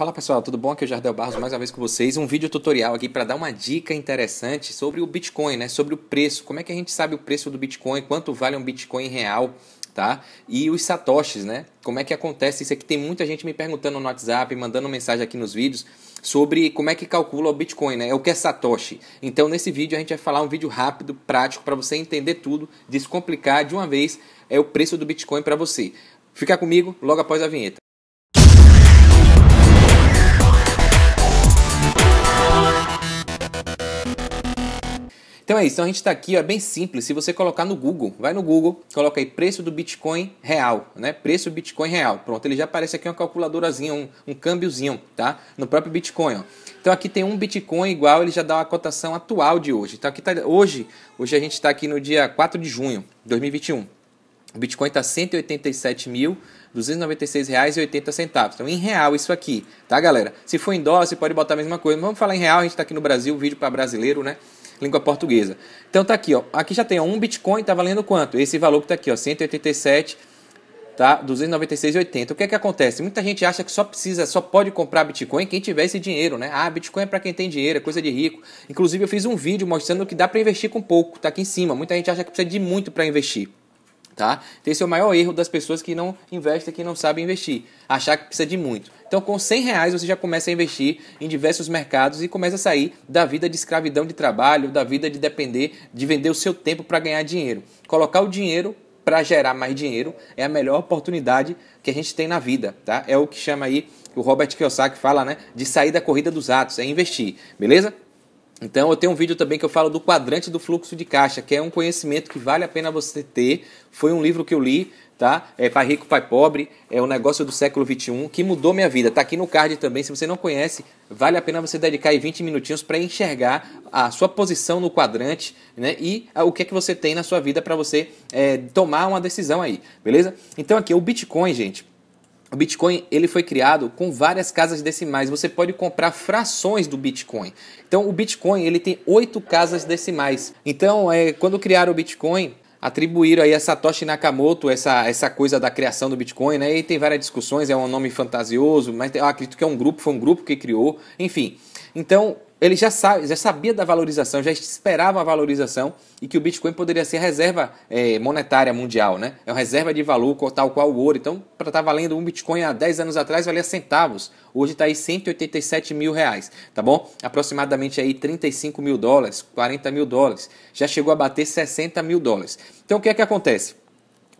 Fala pessoal, tudo bom? Aqui é o Jardel Barros mais uma vez com vocês. Um vídeo tutorial aqui para dar uma dica interessante sobre o Bitcoin, né? Sobre o preço. Como é que a gente sabe o preço do Bitcoin? Quanto vale um Bitcoin real? Tá? E os satoshis, né? Como é que acontece isso aqui? Tem muita gente me perguntando no WhatsApp, mandando mensagem aqui nos vídeos sobre como é que calcula o Bitcoin, né? É o que é satoshi? Então, nesse vídeo a gente vai falar um vídeo rápido, prático para você entender tudo, descomplicar de uma vez é o preço do Bitcoin para você. Fica comigo logo após a vinheta. Então é isso, então a gente está aqui, ó, é bem simples, se você colocar no Google, vai no Google, coloca aí preço do Bitcoin real, né? Preço Bitcoin real, pronto, ele já aparece aqui uma calculadorazinha, um, um câmbiozinho, tá? No próprio Bitcoin, ó. Então aqui tem um Bitcoin igual, ele já dá uma cotação atual de hoje. Então aqui tá, hoje, hoje a gente está aqui no dia 4 de junho de 2021. O Bitcoin está R$ 187.296,80. Então, em real, isso aqui, tá, galera? Se for em dólar, você pode botar a mesma coisa. Mas vamos falar em real, a gente está aqui no Brasil, vídeo para brasileiro, né? língua portuguesa. Então tá aqui, ó. Aqui já tem ó, um Bitcoin, tá valendo quanto? Esse valor que tá aqui, ó, 187 tá 296,80. O que é que acontece? Muita gente acha que só precisa, só pode comprar Bitcoin quem tiver esse dinheiro, né? Ah, Bitcoin é para quem tem dinheiro, é coisa de rico. Inclusive eu fiz um vídeo mostrando que dá para investir com pouco, tá aqui em cima. Muita gente acha que precisa de muito para investir tá? Então esse é o maior erro das pessoas que não investem, que não sabem investir, achar que precisa de muito. Então com 100 reais você já começa a investir em diversos mercados e começa a sair da vida de escravidão de trabalho, da vida de depender, de vender o seu tempo para ganhar dinheiro. Colocar o dinheiro para gerar mais dinheiro é a melhor oportunidade que a gente tem na vida, tá? É o que chama aí o Robert Kiyosaki fala, né, de sair da corrida dos atos, é investir, beleza? Então eu tenho um vídeo também que eu falo do quadrante do fluxo de caixa, que é um conhecimento que vale a pena você ter. Foi um livro que eu li, tá? É Pai Rico, Pai Pobre, é o um negócio do século XXI, que mudou minha vida. Tá aqui no card também, se você não conhece, vale a pena você dedicar aí 20 minutinhos para enxergar a sua posição no quadrante, né? E ah, o que é que você tem na sua vida para você é, tomar uma decisão aí, beleza? Então aqui, o Bitcoin, gente, o Bitcoin ele foi criado com várias casas decimais. Você pode comprar frações do Bitcoin. Então o Bitcoin ele tem oito casas decimais. Então é, quando criaram o Bitcoin atribuíram aí a Satoshi Nakamoto essa, essa coisa da criação do Bitcoin, né? E tem várias discussões, é um nome fantasioso, mas eu acredito que é um grupo, foi um grupo que criou, enfim. Então, ele já, sabe, já sabia da valorização, já esperava a valorização e que o Bitcoin poderia ser reserva é, monetária mundial, né? É uma reserva de valor tal qual o ouro. Então, para estar tá valendo um Bitcoin há 10 anos atrás, valia centavos. Hoje está aí 187 mil reais, tá bom? Aproximadamente aí 35 mil dólares, 40 mil dólares. Já chegou a bater 60 mil dólares. Então, o que é que acontece?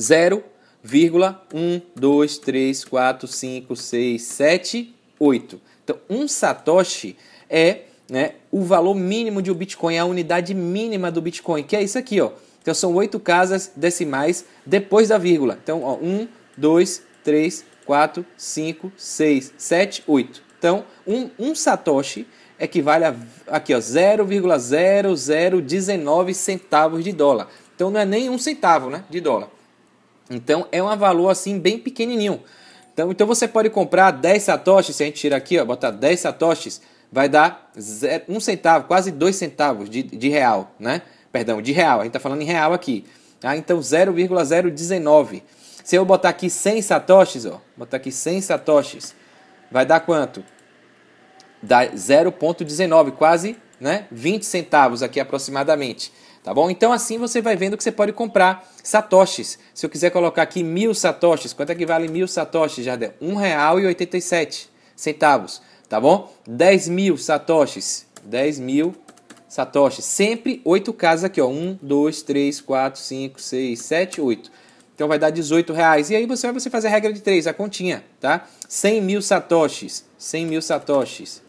Zero, vírgula, um, dois, três, quatro, cinco, seis, sete, oito. Então, um satoshi é né, o valor mínimo de um Bitcoin, a unidade mínima do Bitcoin, que é isso aqui, ó. Então são oito casas decimais depois da vírgula. Então, ó, um, dois, três, quatro, cinco, seis, sete, oito. Então, um, um satoshi equivale a aqui, ó, 0,0019 centavos de dólar. Então não é nem um centavo, né, de dólar. Então é um valor assim bem pequenininho. Então, então você pode comprar 10 satoshis, se a gente tirar aqui, ó, botar 10 satoshis, vai dar zero, um centavo, quase dois centavos de, de real, né? Perdão, de real, a gente está falando em real aqui. Ah, então 0,019. Se eu botar aqui 100 satoshis, ó, botar aqui 100 satoshis, vai dar quanto? Dá 0,19, quase né, 20 centavos aqui aproximadamente. Tá bom? Então assim você vai vendo que você pode comprar satoshis. Se eu quiser colocar aqui mil satoshis, quanto é que vale mil satoshis, Jardel? R$ 1,87 centavos tá bom? 10 mil satoshis, 10 mil satoshis, sempre 8 casas aqui, ó, 1, 2, 3, 4, 5, 6, 7, 8. Então vai dar 18 reais. E aí você vai fazer a regra de 3, a continha, tá? 100 mil satoshis, 100 mil satoshis.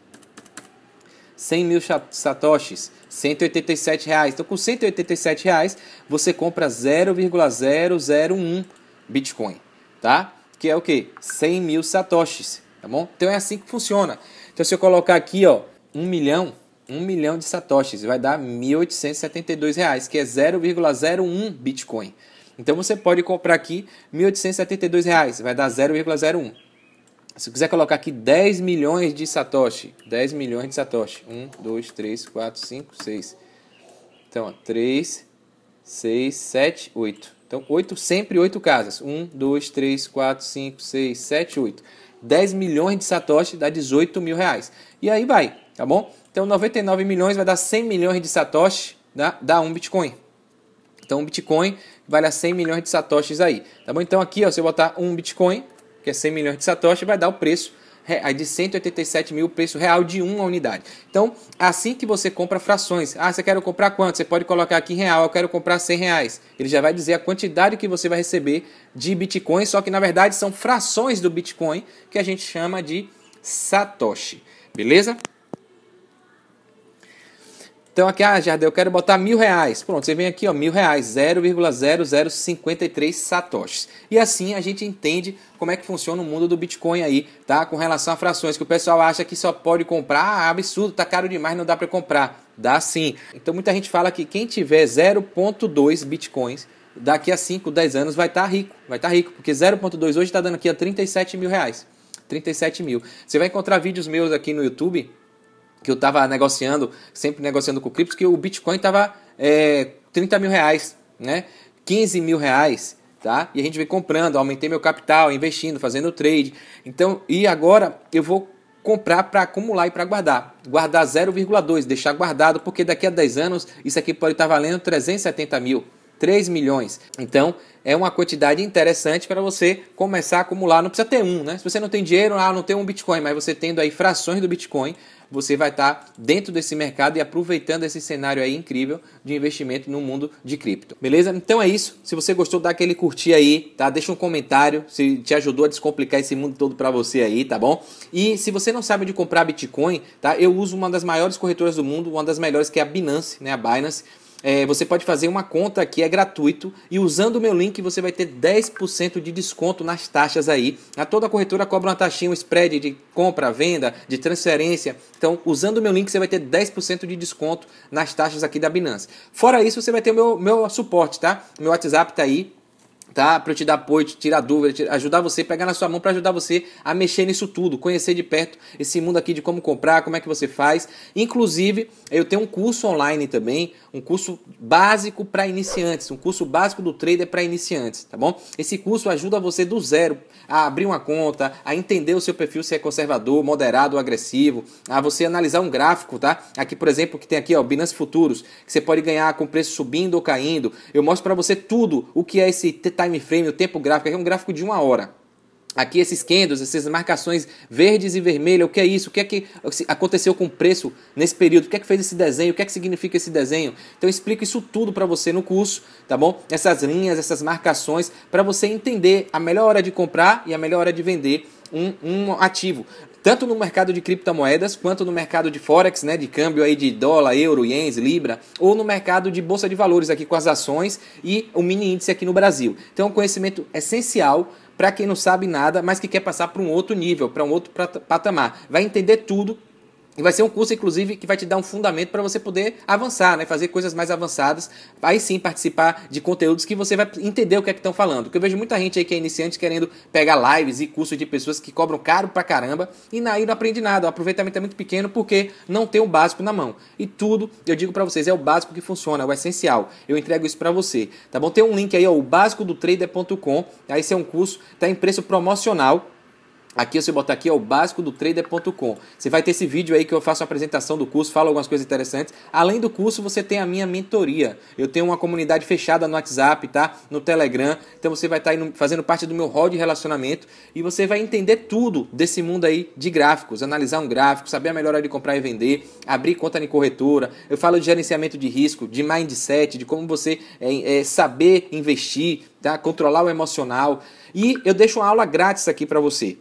100 mil satoshis, 187 reais. Então com 187 reais você compra 0,001 Bitcoin, tá? Que é o que? 100 mil satoshis tá bom? Então é assim que funciona. Então se eu colocar aqui, ó, 1 milhão, 1 milhão de satoshis, vai dar 1.872 reais, que é 0,01 Bitcoin. Então você pode comprar aqui 1.872 reais, vai dar 0,01. Se quiser colocar aqui 10 milhões de satoshi, 10 milhões de satoshi, 1, 2, 3, 4, 5, 6. Então, ó, 3, 6, 7, 8. Então, 8, sempre 8 casas. 1, 2, 3, 4, 5, 6, 7, 8. 10 milhões de satoshi dá 18 mil reais. E aí vai, tá bom? Então 99 milhões vai dar 100 milhões de satoshi, dá, né? dá um Bitcoin. Então um Bitcoin vale a 100 milhões de satoshis aí, tá bom? Então aqui, ó, se eu botar um Bitcoin, que é 100 milhões de satoshi, vai dar o preço de 187 mil, preço real de uma unidade. Então, assim que você compra frações, ah, você quer comprar quanto? Você pode colocar aqui em real, eu quero comprar 100 reais. Ele já vai dizer a quantidade que você vai receber de Bitcoin, só que na verdade são frações do Bitcoin que a gente chama de Satoshi. Beleza? Então aqui, ah, Jardel, eu quero botar mil reais. Pronto, você vem aqui, ó, mil reais, 0,0053 satoshis. E assim a gente entende como é que funciona o mundo do Bitcoin aí, tá? Com relação a frações, que o pessoal acha que só pode comprar, ah, absurdo, tá caro demais, não dá para comprar. Dá sim. Então muita gente fala que quem tiver 0,2 Bitcoins, daqui a 5, 10 anos vai estar tá rico, vai estar tá rico, porque 0,2 hoje está dando aqui a 37 mil reais. 37 mil. Você vai encontrar vídeos meus aqui no YouTube que eu estava negociando, sempre negociando com criptos, que o Bitcoin estava é, 30 mil reais, né? 15 mil reais, tá? E a gente vem comprando, aumentei meu capital, investindo, fazendo trade. Então, e agora eu vou comprar para acumular e para guardar. Guardar 0,2, deixar guardado, porque daqui a 10 anos isso aqui pode estar tá valendo 370 mil. 3 milhões. Então, é uma quantidade interessante para você começar a acumular. Não precisa ter um, né? Se você não tem dinheiro, ah, não tem um Bitcoin, mas você tendo aí frações do Bitcoin, você vai estar dentro desse mercado e aproveitando esse cenário aí incrível de investimento no mundo de cripto. Beleza? Então é isso. Se você gostou, dá aquele curtir aí, tá? Deixa um comentário se te ajudou a descomplicar esse mundo todo para você aí, tá bom? E se você não sabe de comprar Bitcoin, tá? Eu uso uma das maiores corretoras do mundo, uma das melhores que é a Binance, né, a Binance é, você pode fazer uma conta aqui, é gratuito, e usando o meu link você vai ter 10% de desconto nas taxas aí. A toda a corretora cobra uma taxinha, um spread de compra, venda, de transferência. Então, usando o meu link, você vai ter 10% de desconto nas taxas aqui da Binance. Fora isso, você vai ter o meu, meu suporte, tá? Meu WhatsApp tá aí tá? Para te dar apoio, te tirar dúvida, te ajudar você, pegar na sua mão para ajudar você a mexer nisso tudo, conhecer de perto esse mundo aqui de como comprar, como é que você faz. Inclusive, eu tenho um curso online também, um curso básico para iniciantes, um curso básico do trader para iniciantes, tá bom? Esse curso ajuda você do zero a abrir uma conta, a entender o seu perfil se é conservador, moderado ou agressivo, a você analisar um gráfico, tá? Aqui, por exemplo, que tem aqui, ó, Binance Futuros, que você pode ganhar com preço subindo ou caindo. Eu mostro para você tudo o que é esse time frame, o tempo gráfico, aqui é um gráfico de uma hora. Aqui esses candles, essas marcações verdes e vermelhas, o que é isso? O que é que aconteceu com o preço nesse período? O que é que fez esse desenho? O que é que significa esse desenho? Então eu explico isso tudo para você no curso, tá bom? Essas linhas, essas marcações, para você entender a melhor hora de comprar e a melhor hora de vender um, um, ativo tanto no mercado de criptomoedas quanto no mercado de forex, né, de câmbio aí de dólar, euro, ienes, libra, ou no mercado de bolsa de valores aqui com as ações e o mini índice aqui no Brasil. Então, é um conhecimento essencial para quem não sabe nada, mas que quer passar para um outro nível, para um outro patamar. Vai entender tudo e vai ser um curso, inclusive, que vai te dar um fundamento para você poder avançar, né? fazer coisas mais avançadas, aí sim participar de conteúdos que você vai entender o que é que estão falando. Porque eu vejo muita gente aí que é iniciante querendo pegar lives e cursos de pessoas que cobram caro pra caramba e aí não aprende nada. O aproveitamento é muito pequeno porque não tem o básico na mão. E tudo, eu digo para vocês, é o básico que funciona, é o essencial. Eu entrego isso para você, tá bom? Tem um link aí, ó, o básico do trader.com. Esse é um curso, tá em preço promocional Aqui, se eu botar aqui, é o básico do trader.com. Você vai ter esse vídeo aí que eu faço a apresentação do curso, falo algumas coisas interessantes. Além do curso, você tem a minha mentoria. Eu tenho uma comunidade fechada no WhatsApp, tá? No Telegram. Então você vai estar tá fazendo parte do meu rol de relacionamento e você vai entender tudo desse mundo aí de gráficos. Analisar um gráfico, saber a melhor hora de comprar e vender, abrir conta em corretora. Eu falo de gerenciamento de risco, de mindset, de como você é, é, saber investir, tá? Controlar o emocional. E eu deixo uma aula grátis aqui para você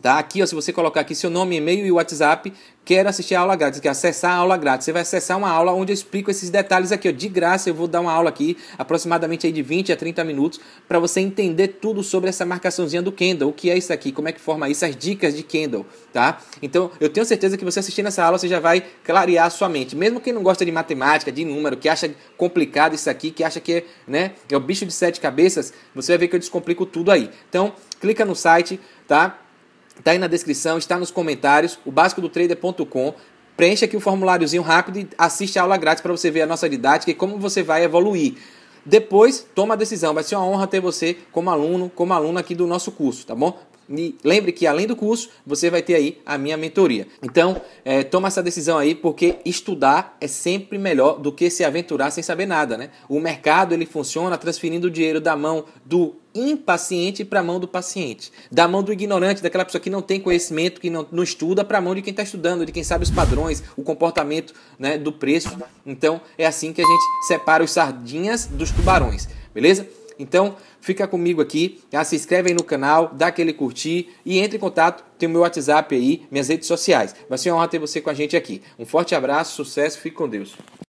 Tá? Aqui, ó, se você colocar aqui seu nome, e-mail e WhatsApp, quero assistir a aula grátis, quer acessar a aula grátis. Você vai acessar uma aula onde eu explico esses detalhes aqui, ó, de graça. Eu vou dar uma aula aqui, aproximadamente aí de 20 a 30 minutos, para você entender tudo sobre essa marcaçãozinha do Kendall, o que é isso aqui, como é que forma isso, as dicas de Kendall, tá? Então, eu tenho certeza que você assistindo essa aula, você já vai clarear a sua mente. Mesmo quem não gosta de matemática, de número, que acha complicado isso aqui, que acha que é, né, é o bicho de sete cabeças, você vai ver que eu descomplico tudo aí. Então, clica no site, tá? Está aí na descrição, está nos comentários, o básico do trader.com. Preencha aqui o um formuláriozinho rápido e assiste a aula grátis para você ver a nossa didática e como você vai evoluir. Depois, toma a decisão. Vai ser uma honra ter você como aluno, como aluna aqui do nosso curso, tá bom? E lembre que além do curso, você vai ter aí a minha mentoria. Então, é, toma essa decisão aí, porque estudar é sempre melhor do que se aventurar sem saber nada, né? O mercado ele funciona transferindo o dinheiro da mão do impaciente para a mão do paciente, da mão do ignorante, daquela pessoa que não tem conhecimento, que não, não estuda, para a mão de quem está estudando, de quem sabe os padrões, o comportamento né, do preço. Então é assim que a gente separa os sardinhas dos tubarões, beleza? Então, fica comigo aqui, tá? se inscreve aí no canal, dá aquele curtir e entre em contato, tem o meu WhatsApp aí, minhas redes sociais. Vai ser uma honra ter você com a gente aqui. Um forte abraço, sucesso, fique com Deus.